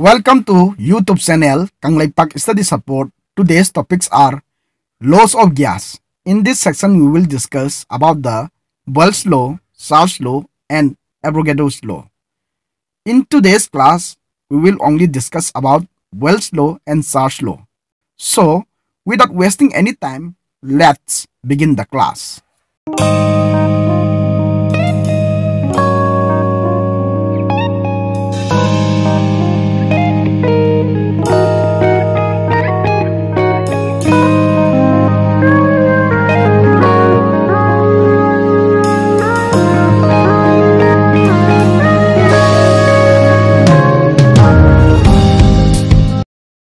Welcome to YouTube channel Kanglaipak Study Support. Today's topics are Laws of Gas. In this section, we will discuss about the Boyle's Law, Charles' Law and Avogadro's Law. In today's class, we will only discuss about Boyle's Law and Charles' Law. So, without wasting any time, let's begin the class.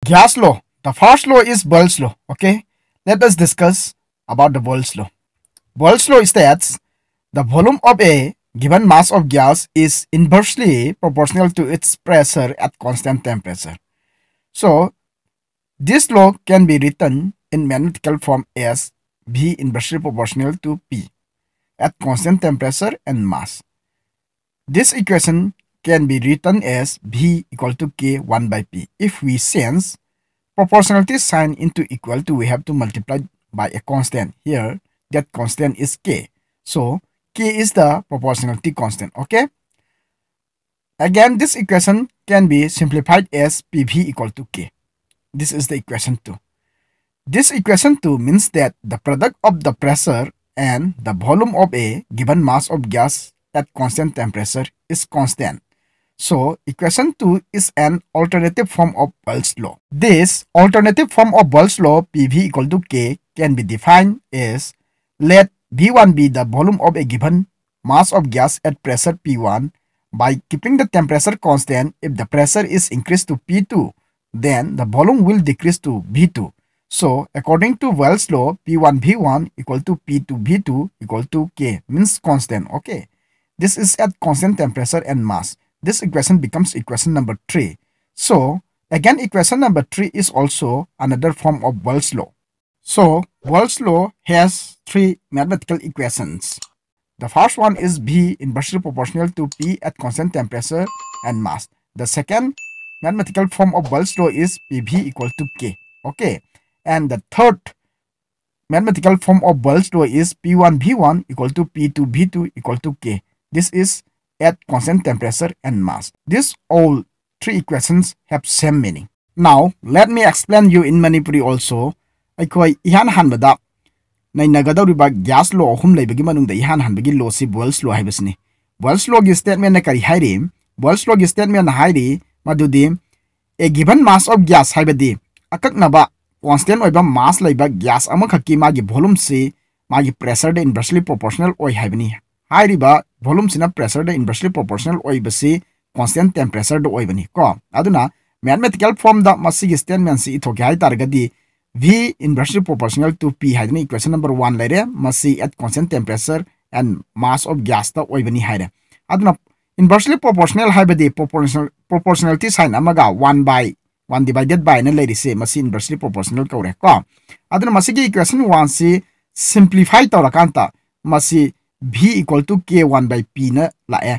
Gauss law. The first law is Boyle's law. Okay. Let us discuss about the Boyle's law. Boyle's law states the volume of a given mass of gas is inversely proportional to its pressure at constant temperature. So, this law can be written in mathematical form as V inversely proportional to P at constant temperature and mass. This equation can be written as V equal to K 1 by P. If we sense proportionality sign into equal to, we have to multiply by a constant. Here, that constant is K. So, K is the proportionality constant, okay? Again, this equation can be simplified as PV equal to K. This is the equation 2. This equation 2 means that the product of the pressure and the volume of a given mass of gas at constant temperature is constant. So equation 2 is an alternative form of Boyle's law. This alternative form of Boyle's law PV equal to K can be defined as let V1 be the volume of a given mass of gas at pressure P1 by keeping the temperature constant if the pressure is increased to P2 then the volume will decrease to V2. So according to Boyle's law P1 V1 equal to P2 V2 equal to K means constant okay. This is at constant temperature and mass this equation becomes equation number 3. So again equation number 3 is also another form of Boyle's law. So Boyle's law has three mathematical equations. The first one is V inversely proportional to P at constant temperature and mass. The second mathematical form of Boyle's law is PV equal to K. Okay. And the third mathematical form of Boyle's law is P1V1 equal to P2V2 equal to K. This is at constant temperature and mass. These all three equations have same meaning. Now, let me explain you in Manipuri also. ꯑꯩꯈꯣꯏ ꯏꯍꯥꯟ ꯍꯥꯟꯕꯗ ꯅꯩꯅꯒꯗꯧꯔꯤꯕ gas ꯂꯣ ꯑꯍꯨꯝ ꯂꯩꯕꯒꯤ ꯃꯅꯨꯡꯗ ꯏꯍꯥꯟ ꯍꯥꯟꯕꯒꯤ ꯂꯣꯁꯤ ꯕꯣꯏꯜꯁ ꯂꯣ ꯍꯥꯏꯕꯁꯤꯅꯤ ꯕꯣꯏꯜꯁ ꯂꯣꯒꯤ ꯁ꯭ꯇꯦꯠꯃꯦꯟꯅ ꯀꯔꯤ ꯍꯥꯏꯔꯤ ꯕꯣꯏꯜꯁ ꯂꯣꯒꯤ ꯁ꯭ꯇꯦꯠꯃꯦꯟꯅ ꯍꯥꯏꯔꯤ ꯃꯗꯨꯗꯤ a given mass of gas ꯍꯥꯏꯕꯗꯤ ꯑꯀꯛꯅꯕ ꯀꯣꯟꯁꯇꯦꯟ ꯑꯣꯏꯕ ꯃꯥꯁ ꯂꯩꯕ ꯒ꯭ꯌꯥꯁ ꯑꯃꯈꯛꯀꯤ ꯃꯥꯒꯤ ꯚꯣꯂꯨꯝꯁꯤ ꯃꯥꯒꯤ ꯄ꯭ꯔꯦꯁꯔꯗ ꯏꯟꯚꯔꯁꯂꯤ ꯄ꯭ꯔꯣꯄꯣꯔꯁꯅꯦꯜ ꯑꯣꯏ ꯍꯥꯏꯕꯅꯤ ꯍꯥꯏꯔꯤꯕ volume sina pressure da inversely proportional oibasi constant temperature da oibani ko aduna mathematical form da masigi statement si ithoki hai targadi v inversely proportional to p haidani equation number 1 lare masi at constant temperature and mass of gas da oibani haire aduna inversely proportional haibadi proportional proportionality sign amaga 1 by 1 divided by na lari se masi inversely proportional kore ko aduna masigi equation 1 si simplify tawrakanta masi v equal to k1 by p na lae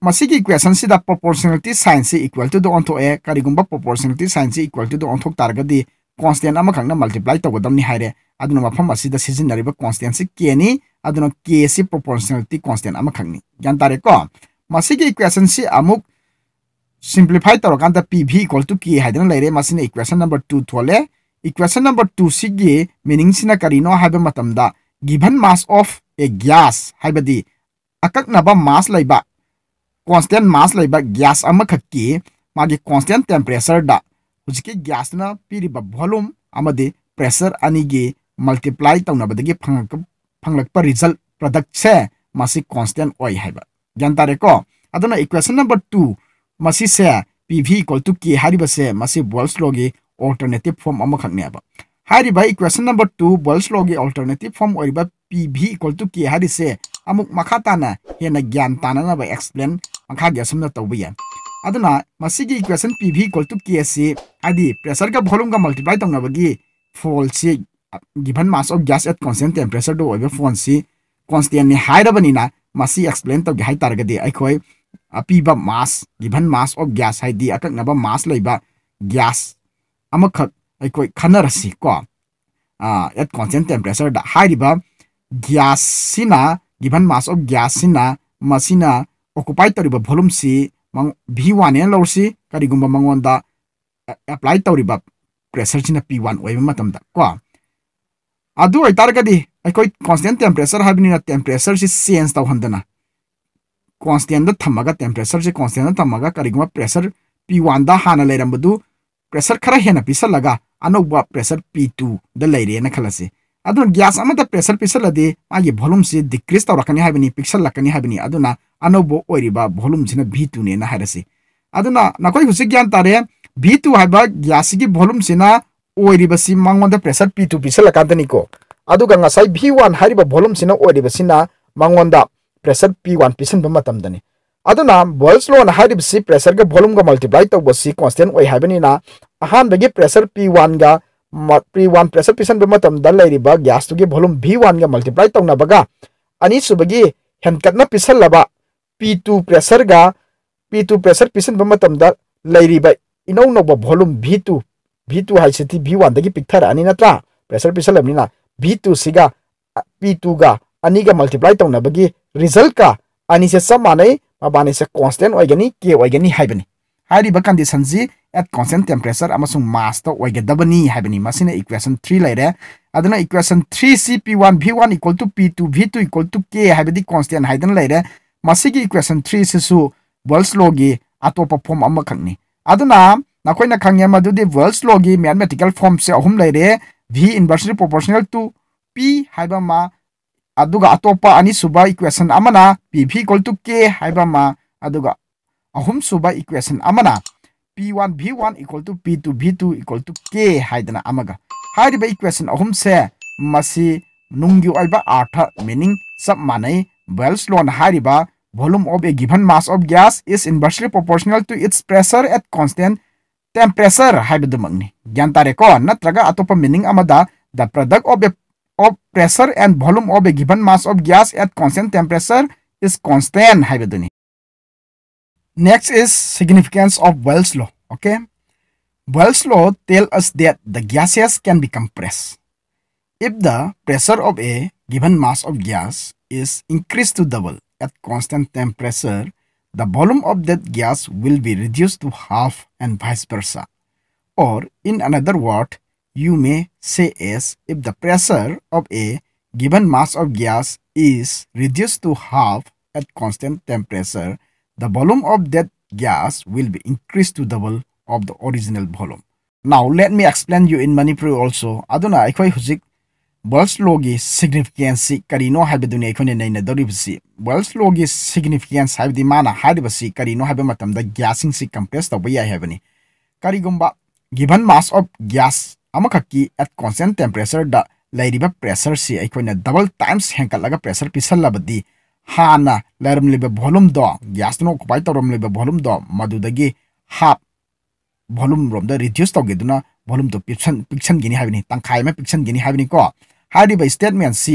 masigi equation sida proportionality sign si equal to do on thoe karigumba proportionality sign si equal to do on thok targa di constant ama khangna multiply togodam ni haire aduna mafam asida sizinariba constant si k ni aduna k si proportionality constant ama khangni gyan tare ko masigi equation si amuk simplify torokan da pv equal to k haidana laire masina equation number 2 thole equation number 2 si gi meaning sina karino habe matamda given mass of a gas haibadi akaknaba mass laiba constant mass laiba gas amakakki magi constant temperature da hujiki gas na piriba volume amadi pressure ani gi multiply tawnabadagi phangak phanglak pa result product se masi constant oi haiba gyan tare ko adana equation number 2 masi se pv equal to k hariba se masi boyle's law gi alternative form amakakne ba भाई equation number two Boyle's law की alternative form और P V equal to K हारिसे से मखा ताना ज्ञान तानानाबा explain मखा गया समना तौबिया अदना मसी की equation P V equal to K से प्रेसर का भोलूम का मल्टीप्लाई की फोल से given mass of gas at constant temperature दो फोन से कांस्टेंट ने हाइरबनीना एक्सप्लेन तब तो है तारगदे अखोय अपीबा mass given mass of gas है अकनब मास गैस अमखक ꯑꯩꯈꯣꯏ ꯈꯟꯅꯔꯁꯤꯀꯣ ꯑꯦꯠ ꯀꯣꯟꯁꯇꯦꯟ ꯇꯦꯝꯄꯔꯦꯆꯔꯗ ꯍꯥꯏꯔꯤꯕ ꯒ꯭ꯌꯥꯁꯁꯤꯅ ꯒꯤꯚꯟ ꯃꯥꯁ ꯑꯣꯐ ꯒ꯭ꯌꯥꯁꯁꯤꯅ ꯃꯁꯤꯅ ꯑꯣꯀꯨꯄꯥꯏ ꯇꯧꯔꯤꯕ ꯚꯣꯂꯨꯝꯁꯤ ꯚꯤ ꯋꯥꯟꯅꯦꯅ ꯂꯧꯔꯁꯤ ꯀꯔꯤꯒꯨꯝꯕ ꯃꯉꯣꯟꯗ ꯑꯦꯄ꯭ꯂꯥꯏ ꯇꯧꯔꯤꯕ ꯄ꯭ꯔꯦꯁꯔꯁꯤꯅ ꯄꯤ ꯋꯥꯟ ꯑꯣꯏꯕ ꯃꯇꯝꯗ ꯀꯣ ꯑꯗꯨ ꯑꯣꯏꯇꯥꯔꯒꯗꯤ ꯑꯩꯈꯣꯏ ꯀꯣꯟꯁꯇꯦꯟ ꯇꯦꯝꯄꯔꯦꯆꯔ ꯍꯥꯏꯕꯅꯤꯅ ꯇꯦꯝꯄꯔꯦꯆꯔꯁꯤ ꯆꯦꯟꯖ ꯇꯧꯍꯟꯗꯅ ꯀꯣꯟꯁꯇꯦꯟꯗ ꯊꯝꯃꯒ ꯇꯦꯝꯄꯔꯦꯆꯔꯁꯤ ꯀꯣꯟꯁꯇꯦꯟꯗ ꯊꯝꯃꯒ ꯀꯔꯤꯒꯨꯝꯕ ꯄ꯭ꯔꯦꯁꯔ ꯄꯤ ꯋꯥꯟꯗ ꯍꯥꯟꯅ ꯂꯩꯔꯝꯕꯗꯨ ꯄ꯭ꯔꯦꯁꯔ ꯈꯔ ꯍꯦꯟꯅ ꯄꯤꯁꯜꯂꯒ अनोब प्रेसर पी टू लेरेन खलसे ग्यास प्रेसर पीसल मागी भोलूम से डिक्रीज तौर पीसलकनी अनोब भोलूम से भी टूने नकोई ज्ञान तारे भी टू है ग्यास की भोलूम से मांगोद प्रेसर पी टू पीसलकानीको भी वन भोलूम से मांगोद प्रेसर पी वन पीसनबने बोल्स लोन प्रेसर के भोलूम मल्टीप्लाई तब कॉन्स्टेंट होना अहम pressure P one P one pressure पीसलब gas volume V one multiply तौनाब अनीसुब की हेकटना पीसल P two pressure P two pressure पीसब इनौ नौब volume V two V to है भी वन पीथर अत्र प्रेसर पीसलना भी टू सिग पी टूग अग मल्टीप्लाई तौनाब रिजल्ट का अनी से चप माने मबाने से कॉन्स्टेंट होगनी के होगनी हाई कंडीशन से एट कांस्टेंट टेम्परेचर अमसुंग मास ता ओइगदबनी हाइबनी मसिना इक्वेशन थ्री से अदना equation V C equal to P two V two equal to K है कांस्टेंट हाइदन लाइरे इक्वेशन थ्री से वर्ल्स लॉ की अटोप फॉर्म अम खे अदना नखोइना खंगे मदुदि वर्ल्स लॉ की मैथमेटिकल फॉर्म से अहम लाइरे v inversely proportional to P है मा अदुगा अतोप अनि equation P V equal to K अहम सूब equation P one V one equal to P two V two equal to K है इक्वेसन अहम से आर्थ मीनिंग चप मान बेल्स लोन volume of a given mass of gas is inversely proportional to its pressure at constant temperature है ज्ञान तारेको नग अतोप meaning the product of a of pressure and volume of a given mass of gas at constant temperature is constant है Next is significance of Wells law. Okay. Wells law tells us that the gases can be compressed. If the pressure of a given mass of gas is increased to double at constant temperature, the volume of that gas will be reduced to half and vice versa. Or in another word, you may say is if the pressure of a given mass of gas is reduced to half at constant temperature, The volume of that gas will be increased to double of the original volume. Now let me explain you in Manipur also. Aduna akhoi hujik Wells law gi significance karino habeduni akhone naina doribsi. Wells law gi significance habe di mana habe bsi kari no habe matam da gasing si compress tabai ni. Kari gumba given mass of gas amakaki at constant temperature da lairiba pressure si akhone double times henkalaga pressure pisal pisallabadi. ꯍꯥꯟꯅ ꯂꯩꯔꯝꯂꯤꯕ ꯚꯣꯂꯨꯝꯗꯣ ꯒ꯭ꯌꯥꯁꯇꯨꯅ ꯑꯣꯀꯨꯄꯥꯏ ꯇꯧꯔꯝꯂꯤꯕ ꯚꯣꯂꯨꯝꯗꯣ ꯃꯗꯨꯗꯒꯤ ꯍꯥꯞ volume ꯔꯣꯝꯗ reduce ꯇꯧꯒꯦꯗꯨꯅ ꯚꯣꯂꯨꯝꯗꯣ ꯄꯤꯛꯁꯟ ꯄꯤꯛꯁꯟꯒꯅꯤ ꯍꯥꯏꯕꯅꯤ ꯇꯪꯈꯥꯏ ꯑꯃ ꯄꯤꯛꯁꯟꯒꯅꯤ ꯍꯥꯏꯕꯅꯤꯀꯣ ꯍꯥꯏꯔꯤꯕ ꯁ꯭ꯇꯦꯠꯃꯦꯟꯁꯤ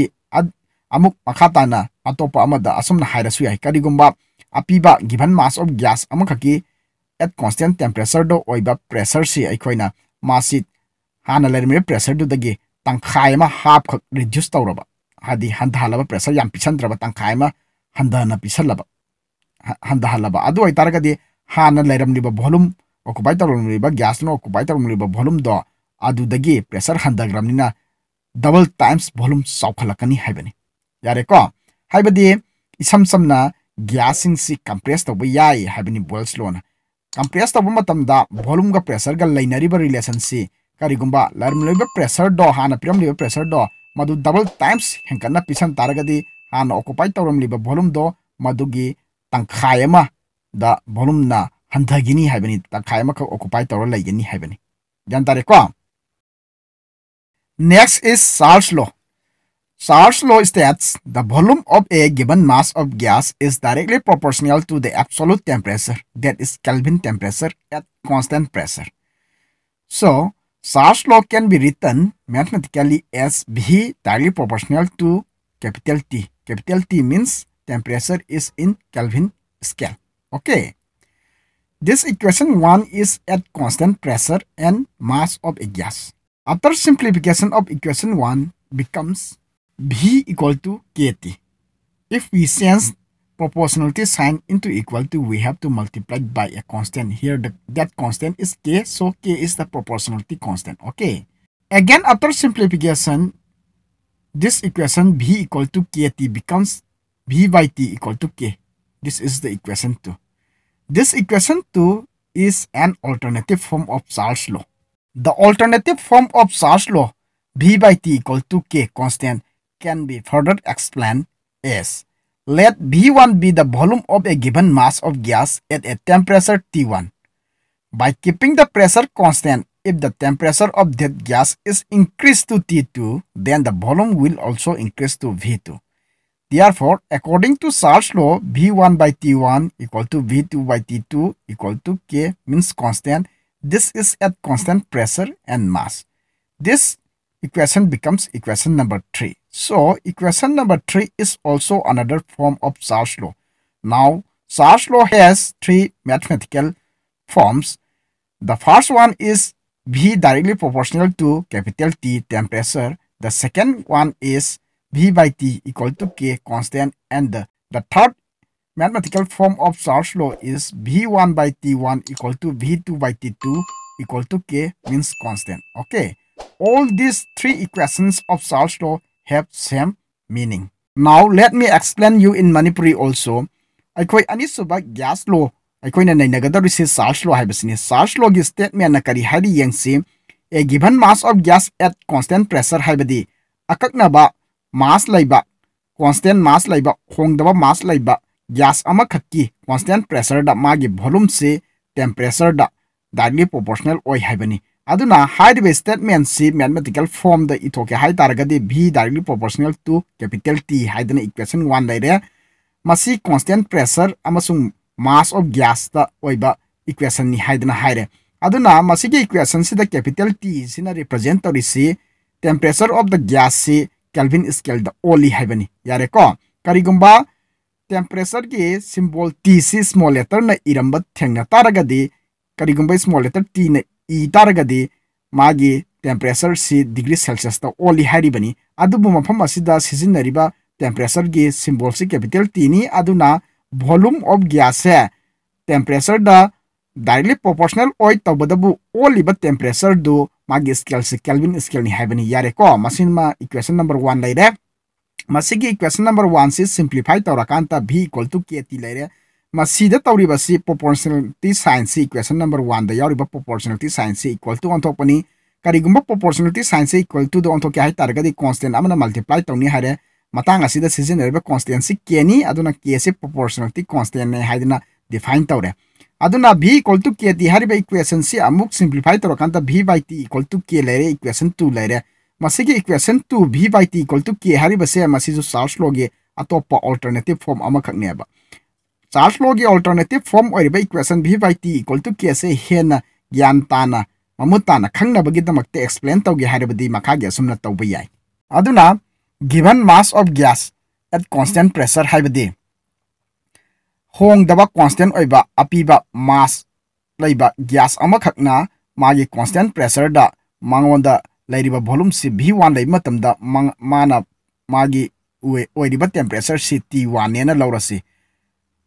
ꯑꯃꯨꯛ ꯃꯈꯥ ꯇꯥꯅ ꯑꯇꯣꯞꯄ ꯑꯃꯗ ꯑꯁꯨꯝꯅ ꯍꯥꯏꯔꯁꯨ ꯌꯥꯏ ꯀꯔꯤꯒꯨꯝꯕ ꯑꯄꯤꯕ ꯒꯤꯚꯟ ꯃꯥꯁ ꯑꯣꯐ ꯒ꯭ꯌꯥꯁ ꯑꯃꯈꯛꯀꯤ ꯑꯦꯠ ꯀꯣꯟꯁꯇꯦꯟ ꯇꯦꯝꯄꯔꯦꯆꯔꯗ ꯑꯣꯏꯕ ꯄ꯭ꯔꯦꯁꯔꯁꯤ ꯑꯩꯈꯣꯏꯅ ꯃꯥꯁꯤ ꯍꯥꯟꯅ ꯂꯩꯔꯝꯃꯤꯕ ꯄ꯭ꯔꯦꯁꯔꯗꯨꯗꯒꯤ ꯇꯪꯈꯥꯏ ꯑꯃ ꯍꯥꯞꯈꯛ ꯔꯤꯗ꯭ꯌꯨꯁ ꯇꯧꯔꯕ ꯍꯥꯏꯗꯤ ꯍꯟꯊꯍꯜꯂꯕ ꯄ꯭ꯔꯦꯁꯔ ꯌꯥꯝ ꯄꯤꯁꯟꯗ꯭ꯔꯕ ꯇꯪꯈꯥꯏ ꯑꯃ ꯍꯟꯊꯅ ꯄꯤꯁꯜꯂꯕ ꯍꯟꯊꯍꯜꯂꯕ ꯑꯗꯨ ꯑꯣꯏꯇꯥꯔꯒꯗꯤ ꯍꯥꯟꯅ ꯂꯩꯔꯝꯂꯤꯕ ꯚꯣꯂꯨꯝ ꯑꯣꯀꯨꯄꯥꯏ ꯇꯧꯔꯝꯂꯤꯕ ꯒ꯭ꯌꯥꯁꯅ ꯑꯣꯀꯨꯄꯥꯏ ꯇꯧꯔꯝꯂꯤꯕ ꯚꯣꯂꯨꯝꯗꯣ ꯑꯗꯨꯗꯒꯤ ꯄ꯭ꯔꯦꯁꯔ ꯍꯟꯊꯈ꯭ꯔꯕꯅꯤꯅ ꯗꯕꯜ ꯇꯥꯏꯝꯁ ꯚꯣꯂꯨꯝ ꯆꯥꯎꯈꯠꯂꯛꯀꯅꯤ ꯍꯥꯏꯕꯅꯤ ꯌꯥꯔꯦꯀꯣ ꯍꯥꯏꯕꯗꯤ ꯏꯁꯝ ꯁꯝꯅ ꯒ꯭ꯌꯥꯁꯁꯤꯡꯁꯤ ꯀꯝꯄ꯭ꯔꯦꯁ ꯇꯧꯕ ꯌꯥꯏ ꯍꯥꯏꯕꯅꯤ ꯕꯣꯏꯜꯁ ꯂꯣꯅ ꯀꯝꯄ꯭ꯔꯦꯁ ꯇꯧꯕ ꯃꯇꯝꯗ ꯚꯣꯂꯨꯝꯒ ꯄ꯭ꯔꯦꯁꯔꯒ ꯂꯩꯅꯔꯤꯕ ꯔꯤꯂꯦꯁꯟꯁꯤ ꯀꯔꯤꯒꯨꯝꯕ ꯂꯩꯔꯝꯂꯤꯕ ꯄ꯭ꯔꯦꯁꯔꯗꯣ ꯍꯥꯟꯅ ꯄꯤꯔꯝꯂꯤꯕ ꯄ꯭ꯔꯦꯁꯔꯗꯣ मदु डबल टाइम्स हेंकना पिसन तारगदी हान ऑक्युपाई तौरमलिब वॉल्यूम दो मदुगी तंखायमा दा वॉल्यूम ना हंधगिनी हाबनी तंखायमा ख ऑक्युपाई तौर लैगनी हाबनी जानतारे को next is Charles law Charles law states the volume of a given mass of gas is directly proportional to the absolute temperature, that is Kelvin temperature, at constant pressure. So, Such law can be written mathematically as V directly proportional to capital T. Capital T means temperature is in Kelvin scale. Okay. This equation 1 is at constant pressure and mass of a gas. After simplification of equation 1 becomes V equal to KT. If we change proportionality sign into equal to we have to multiply by a constant here the, that constant is k so k is the proportionality constant okay again after simplification this equation b equal to kt becomes b by t equal to k this is the equation 2 this equation 2 is an alternative form of Charles law the alternative form of Charles law b by t equal to k constant can be further explained as let V1 be the volume of a given mass of gas at a temperature T1. By keeping the pressure constant, if the temperature of that gas is increased to T2, then the volume will also increase to V2. Therefore, according to Charles' law, V1 by T1 equal to V2 by T2 equal to K means constant. This is at constant pressure and mass. This equation becomes equation number 3. So equation number 3 is also another form of Charles' law. Now Charles' law has three mathematical forms. The first one is V directly proportional to capital T temperature. The second one is V by T equal to K constant and the, the third mathematical form of Charles' law is V1 by T1 equal to V2 by T2 equal to K means constant. Okay. All these three equations of Charles' law have same meaning. Now let me explain you in Manipuri also. ꯑꯩꯈꯣꯏ ꯑꯅꯤꯁꯨꯕ gas ꯂꯣ ꯑꯩꯈꯣꯏꯅ ꯅꯩꯅꯒꯗꯧꯔꯤꯁꯤ ꯁꯥꯔꯁ ꯂꯣ ꯍꯥꯏꯕꯁꯤꯅꯤ ꯁꯥꯔꯁ ꯂꯣꯒꯤ ꯁ꯭ꯇꯦꯠꯃꯦꯟꯅ ꯀꯔꯤ ꯍꯥꯏꯔꯤ ꯌꯦꯡꯁꯤ a given mass of gas at constant pressure ꯍꯥꯏꯕꯗꯤ ꯑꯀꯛꯅꯕ ꯃꯥꯁ ꯂꯩꯕ ꯀꯣꯟꯁꯇꯦꯟ ꯃꯥꯁ ꯂꯩꯕ ꯍꯣꯡꯗꯕ ꯃꯥꯁ ꯂꯩꯕ ꯒ꯭ꯌꯥꯁ ꯑꯃꯈꯛꯀꯤ ꯀꯣꯟꯁꯇꯦꯟ ꯄ꯭ꯔꯦꯁꯔꯗ ꯃꯥꯒꯤ ꯚꯣꯂꯨꯝꯁꯤ ꯇꯦꯝꯄꯔꯦꯆꯔꯗ ꯗꯥꯏꯔꯦꯛꯂꯤ ꯄ꯭ꯔꯣꯄꯣꯔꯁꯅꯦꯜ ꯑꯣꯏ ꯍꯥꯏꯕꯅꯤ अब स्टेटमेंट से मैथमेटिकल फॉर्म द इथोके directly proportional to capital T है इक्वेशन वन ले constant pressure mass of gas equation है इक्वेशन से कैपिटल टी से रिप्रेजेंट तौर टेम्परेचर ऑफ द गैस से कैलविन स्केल ओली है यारेको कारीगम टेम्परेचर के सिंबल टी से स्मॉल लेटर इरम थे तारगे कारीगम स्मॉल लेटर टी इतारगदी मागी टेम्परेचर सी डिग्री सेल्सियस ओली है मफमसीजनरीब टेम्परेचर की सिंबल से capital T volume of gas है टेम्परेचर डायरेक्टली प्रोपोर्शनल ओय तबदीब टेम्परेचर दु मे स्केल से कैलविन स्केल यारेको इक्वेशन नंबर वन लेर मसी इक्वेशन नंबर वन से सिंप्लीफाई तौरकान भी इक्वल टू के ती ꯃꯁꯤꯗ ꯇꯧꯔꯤꯕꯁꯤ ꯄ꯭ꯔꯣꯄꯣꯔꯁꯅꯦꯂꯤꯇꯤ ꯁꯥꯏꯟꯁꯤ ꯏꯀ꯭ꯋꯦꯁꯟ ꯅꯝꯕꯔ ꯋꯥꯟꯗ ꯌꯥꯎꯔꯤꯕ ꯄ꯭ꯔꯣꯄꯣꯔꯁꯅꯦꯂꯤꯇꯤ ꯁꯥꯏꯟꯁꯤ ꯏꯀ꯭ꯋꯦꯜ ꯇꯨ ꯑꯣꯟꯊꯣꯛꯄꯅꯤ ꯀꯔꯤꯒꯨꯝꯕ ꯄ꯭ꯔꯣꯄꯣꯔꯁꯅꯦꯂꯤꯇꯤ ꯁꯥꯏꯟꯁꯤ ꯏꯀ꯭ꯋꯦꯜ ꯇꯨꯗ ꯑꯣꯟꯊꯣꯛꯀꯦ ꯍꯥꯏ ꯇꯥꯔꯒꯗꯤ ꯀꯣꯟꯁꯇꯦꯟ ꯑꯃꯅ ꯃꯜꯇꯤꯄ꯭ꯂꯥꯏ ꯇꯧꯅꯤ ꯍꯥꯏꯔꯦ ꯃꯇꯥꯡ ꯑꯁꯤꯗ ꯁꯤꯖꯤꯟꯅꯔꯤꯕ ꯀꯣꯟꯁꯇꯦꯟꯁꯤ ꯀꯦꯅꯤ ꯑꯗꯨꯅ ꯀꯦꯁꯤ ꯄ꯭ꯔꯣꯄꯣꯔꯁꯅꯦꯂꯤꯇꯤ ꯀꯣꯟꯁꯇꯦꯟꯅꯤ ꯍꯥꯏꯗꯨꯅ ꯗꯤꯐꯥꯏꯟ ꯇꯧꯔꯦ ꯑꯗꯨꯅ V equal to K T ꯍꯥꯏꯔꯤꯕ ꯏꯀ꯭ꯋꯦꯁꯟꯁꯤ ꯑꯃꯨꯛ ꯁꯤꯝꯄ꯭ꯂꯤꯐꯥꯏ ꯇꯧꯔꯀꯥꯟꯗ V by T equal to K ꯂꯩꯔꯦ ꯏꯀ꯭ꯋꯦꯁꯟ ꯇꯨ ꯂꯩꯔꯦ ꯃꯁꯤꯒꯤ equation two V by T equal to K ꯍꯥꯏꯔꯤꯕꯁꯦ ꯃꯁꯤꯁꯨ ꯆꯥꯔꯖ ꯂꯣꯒꯤ ꯑꯇꯣꯞꯄ ꯑꯣꯜꯇꯔꯅꯦꯇꯤꯞ ꯐꯣꯝ ꯑꯃꯈꯛꯅꯦꯕ चार्ज लॉ की अल्टरनेटिव फॉर्म और equation V by T equal to K से हेन ज्ञान ताना ममु ताना खंगनबगीदमक्ते एक्सप्लेन तौगे हायरबदी मखागे असुमना तौब याय अदुना given mass of gas at constant pressure है होंगदब कांस्टेंट ओइबा अपीबा मास लैबा गैस अमखकना मागे कांस्टेंट प्रेशर दा मांगोंदा से ꯚꯣꯂꯨꯝꯁꯤ ꯚꯤ ꯋꯥꯟ ꯂꯩꯕ ꯃꯇꯝꯗ ꯃꯥꯅ ꯃꯥꯒꯤ ꯑꯣꯏꯔꯤꯕ ꯇꯦꯝꯄꯔꯦꯆꯔꯁꯤ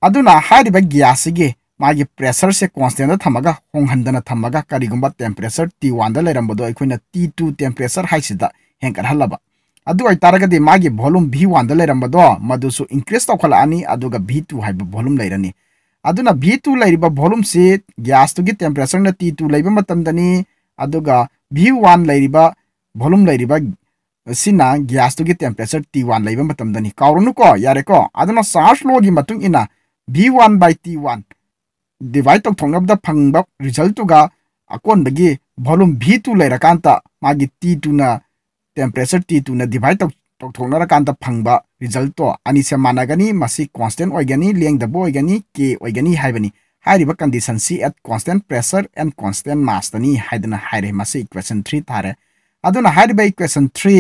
ꯑꯗꯨꯅ मांग प्रेसर से कॉन्स्टेंट थमग होंगहन थमग कम टेम्परेचर टी वन लेरमद टी टू टेम्परेचर हेंकहलब अगर मांग भोलूम भी वन लेरमद मदसु इंक्रीज तौखल भी टू है भोलूम लेरनी भी टू लेब भोलूम से ग्यास की टेम्परेचर टी टू लेबनी भी वन लेब भोलूम लेब ग्यास की टेम्परेचर टी वन लेबनी कौरनुको यारेको चार्ज लो की b1 by t1 divide ꯇꯧꯊꯣꯛꯅꯕꯗ ꯐꯪꯕ ꯔꯤꯖꯜꯇꯨꯒ ꯑꯀꯣꯟꯕꯒꯤ ꯚꯣꯂꯨꯝ v2 ꯂꯩꯔꯀꯥꯟꯗ ꯃꯥꯒꯤ t2ꯅ ꯇꯦꯝꯄꯔꯦꯆꯔ t2ꯅ divide ꯇꯧꯊꯣꯛꯅꯔꯀꯥꯟꯗ ꯐꯪꯕ ꯔꯤꯖꯜꯇꯣ ꯑꯅꯤꯁꯦ ꯃꯥꯟꯅꯒꯅꯤ ꯃꯁꯤ ꯀꯣꯟꯁꯇꯦꯟ ꯑꯣꯏꯒꯅꯤ ꯂꯦꯡꯗꯕ ꯑꯣꯏꯒꯅꯤ ꯀꯦ ꯑꯣꯏꯒꯅꯤ ꯍꯥꯏꯕꯅꯤ ꯍꯥꯏꯔꯤꯕ ꯀꯟꯗꯤꯁꯟꯁꯤ at constant pressure and constant ꯃꯥꯁꯇꯅꯤ ꯍꯥꯏꯗꯅ ꯍꯥꯏꯔꯦ ꯃꯁꯤ ꯏꯀ꯭ꯋꯦꯁꯟ ꯊ꯭ꯔꯤ ꯊꯥꯔꯦ ꯑꯗꯨꯅ ꯍꯥꯏꯔꯤꯕ ꯏꯀ꯭ꯋꯦꯁꯟ ꯊ꯭ꯔꯤ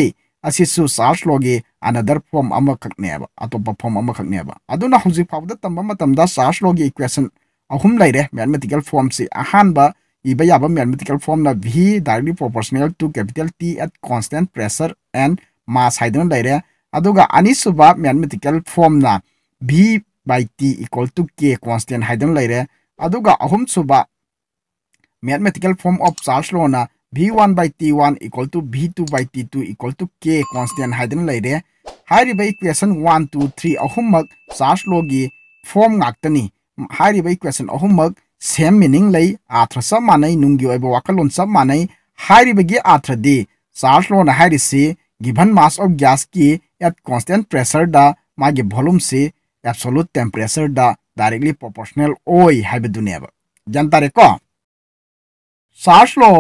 ꯑꯁꯤꯁꯨ ꯆꯥꯔꯖ ꯂꯣꯒꯤ another form amakakneba atopa form amakakneba aduna hoji phawda tamba matamda charge log equation ahum laire mathematical form se ahanba iba yaba mathematical form na v directly proportional to capital t at constant pressure and mass haidana laire aduga anisuba mathematical form na v by t equal to k constant haidana laire aduga ahum suba mathematical form of charge law na v1 by t1 equal to v2 by t2 equal to k constant हाइदन लेरे हाइरिबा equation 1 2 3 अहुमक Charles लोगी form ngaktani हाइरिबा equation अहुमक same meaning लै आथ्र सब मानै नुंगी ओइब वाकलोन सब मानै हाइरिबगी आथ्र दि चार्ज लोन हाइरिसि गिवन मास ऑफ गैस की एट कांस्टेंट प्रेशर दा मागे वॉल्यूम से एब्सोल्यूट टेम्परेचर दा डायरेक्टली प्रोपोर्शनल ओइ हाइबदुनेब जानता रे को Charles law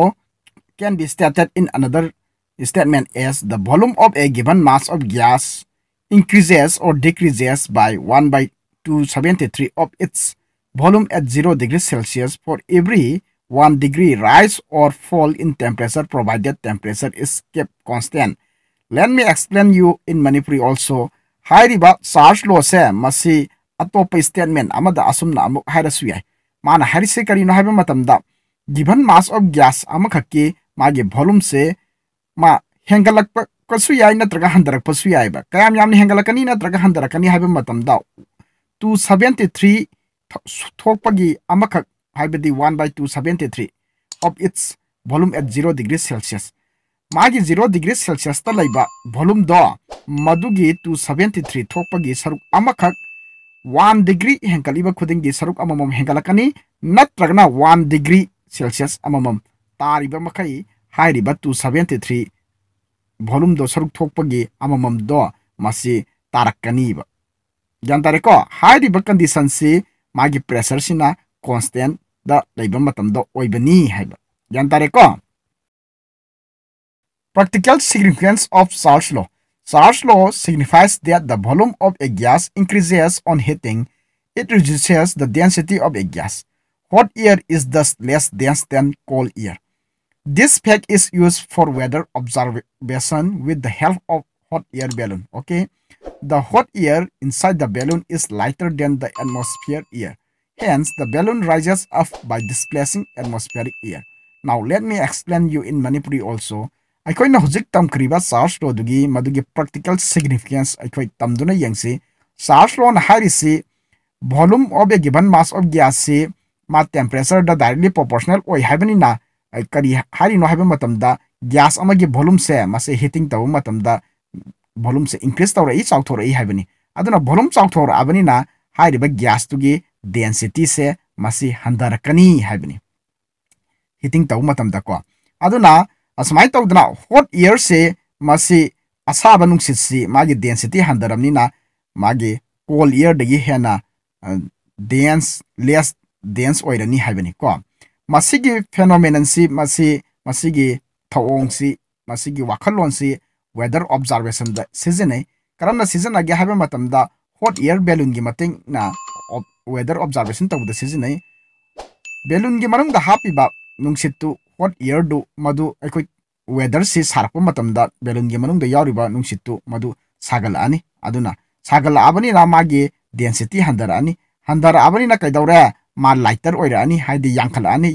can be stated in another statement as the volume of a given mass of gas increases or decreases by 1 by 273 of its volume at 0 degrees Celsius for every 1 degree rise or fall in temperature provided temperature is kept constant. Let me explain you in Manipuri also. riba हाइरिबा Charles लॉसे मसी अतोप statement अमदा असुमना अमुक हाइरसु याई माना हाइरिसे करिनो हाइबा मतमदा given mass of gas amakaki मागे वॉल्यूम से मा हेंगलक कसु याय नत्रगा हंदरक पसु याय बा कयाम यामने हेंगलकनी नत्रगा हंदरकनी हाबे मतम दा 273 थोक थोकपगी अमखक हाबेदी 1/273 by of its volume at 0 degree Celsius मागे 0 डिग्री सेल्सियस ता लैबा वॉल्यूम दो मदुगी 273 थोक पगी सरुक अमखक 1 degree हेंगलिबा खुदिंगी सरुक अममम हेंगलकनी नत्रगना 1 डिग्री सेल्सियस अममम ताब मई है टू सेवेंटी थ्री भोलूम सरुकोपगीमद ताकनीब जानतारेको है कंडीशन से मागी प्रेसर से कॉन्स्टेंटदी जानतारेको practical significance of Charles law Charles law signifies that the volume of a gas increases on heating it reduces the density of a gas hot air is thus less dense than cold air This pack is used for weather observation with the help of hot air balloon. Okay. The hot air inside the balloon is lighter than the atmosphere air. Hence, the balloon rises up by displacing atmospheric air. Now, let me explain you in Manipuri also. ꯑꯩꯈꯣꯏꯅ ꯍꯧꯖꯤꯛ ꯇꯝꯈ꯭ꯔꯤꯕ Charles ꯂꯣꯗꯨꯒꯤ ꯃꯗꯨꯒꯤ practical significance hari ꯇꯝꯗꯨꯅ volume of a given mass of gas given mass of ꯒ꯭ꯌꯥꯁꯁꯤ directly proportional directly proportional ꯑꯣꯏ na ꯀꯔꯤ ꯍꯥꯏꯔꯤꯅꯣ ꯍꯥꯏꯕ ꯃꯇꯝꯗ ꯒ꯭ꯌꯥꯁ ꯑꯃꯒꯤ ꯚꯣꯂꯨꯝꯁꯦ ꯃꯁꯤ ꯍꯤꯇꯤꯡ ꯇꯧꯕ ꯃꯇꯝꯗ ꯚꯣꯂꯨꯝꯁꯦ ꯏꯟꯀ꯭ꯔꯤꯁ ꯇꯧꯔꯛꯏ ꯆꯥꯎꯊꯣꯔꯛꯏ ꯍꯥꯏꯕꯅꯤ ꯑꯗꯨꯅ ꯚꯣꯂꯨꯝ ꯆꯥꯎꯊꯣꯔꯛꯑꯕꯅꯤꯅ ꯍꯥꯏꯔꯤꯕ ꯒ꯭ꯌꯥꯁꯇꯨꯒꯤ ꯗꯦꯟꯁꯤꯇꯤꯁꯦ ꯃꯁꯤ ꯍꯟꯊꯔꯛꯀꯅꯤ ꯍꯥꯏꯕꯅꯤ ꯍꯤꯇꯤꯡ ꯇꯧꯕ ꯃꯇꯝꯗꯀꯣ ꯑꯗꯨꯅ ꯑꯁꯨꯃꯥꯏꯅ ꯇꯧꯗꯅ ꯍꯣꯠ ꯏꯌꯔꯁꯦ ꯃꯁꯤ ꯑꯁꯥꯕ ꯅꯨꯡꯁꯤꯠꯁꯤ ꯃꯥꯒꯤ ꯗꯦꯟꯁꯤꯇꯤ ꯍꯟꯊꯔꯕꯅꯤꯅ ꯃꯥꯒꯤ ꯀꯣꯜ ꯏꯌꯔꯗꯒꯤ ꯍꯦꯟꯅ ꯗꯦꯟꯁ ꯂꯦꯁ ꯗꯦꯟꯁ ꯑꯣꯏꯔꯅꯤ ꯍꯥꯏꯕꯅꯤ ꯀꯣ ꯃꯁꯤꯒꯤ ꯐꯦꯅꯣꯃꯦꯅꯟꯁꯤ ꯃꯁꯤ ꯃꯁꯤꯒꯤ ꯊꯧꯑꯣꯡꯁꯤ ꯃꯁꯤꯒꯤ ꯋꯥꯈꯜꯂꯣꯟꯁꯤ ꯋꯦꯗꯔ ꯑꯣꯕꯖꯥꯔꯕꯦꯁꯟꯗ ꯁꯤꯖꯤꯟꯅꯩ ꯀꯔꯝꯅ ꯁꯤꯖꯤꯟꯅꯒꯦ ꯍꯥꯏꯕ ꯃꯇꯝꯗ ꯍꯣꯠ ꯏꯌꯔ ꯕꯦꯂꯨꯟꯒꯤ ꯃꯇꯦꯡꯅ ꯋꯦꯗꯔ ꯑꯣꯕꯖꯥꯔꯕꯦꯁꯟ ꯇꯧꯕꯗ ꯁꯤꯖꯤꯟꯅꯩ ꯕꯦꯂꯨꯟꯒꯤ ꯃꯅꯨꯡꯗ ꯍꯥꯞꯄꯤꯕ ꯅꯨꯡꯁꯤꯠꯇꯨ ꯍꯣꯠ ꯏꯌꯔꯗꯨ ꯃꯗꯨ ꯑꯩꯈꯣꯏ ꯋꯦꯗꯔꯁꯤ ꯁꯥꯔꯛꯄ ꯃꯇꯝꯗ ꯕꯦꯂꯨꯟꯒꯤ ꯃꯅꯨꯡꯗ ꯌꯥꯎꯔꯤꯕ ꯅꯨꯡꯁꯤꯠꯇꯨ ꯃꯗꯨ ꯁꯥꯒꯠꯂꯛꯑꯅꯤ ꯑꯗꯨꯅ ꯁꯥꯒꯠꯂꯛꯑꯕꯅꯤꯅ ꯃꯥꯒꯤ ꯗꯦꯟꯁꯤꯇꯤ ꯍꯟꯊꯔꯛꯑꯅꯤ ꯍꯟꯊꯔꯛꯑꯕꯅꯤꯅ ꯀꯩꯗꯧꯔꯦ मा लाइटर ओइरानी हाइदि यांखलानी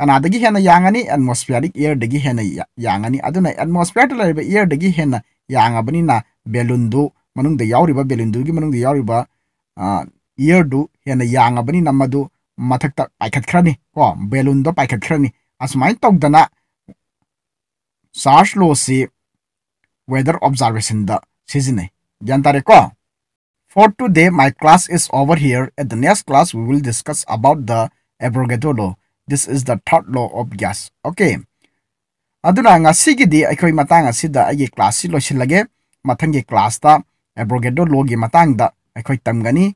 कनादगी हेन यांगानी एटमॉस्फेरिक इयर दगी हेना यांगानी अदुना एटमॉस्फेयर हेन एयर दगी हेना यांगाबनी ना बेलून दु मनुंग द यावरिबा बेलून दुगी मनुंग द यावरिबा एयर दु बेलून दो पाइखत तौदना चार्ज लो से वेदर ऑब्जर्वेशन द सिजने जानतारे को For today, my class is over here. At the next class, we will discuss about the abrogator law. This is the third law of gas. Okay. Aduna nga sige di ay koy matang asida ay class lo silage matang ye class ta abrogator law gi matang da ay koy tamgani.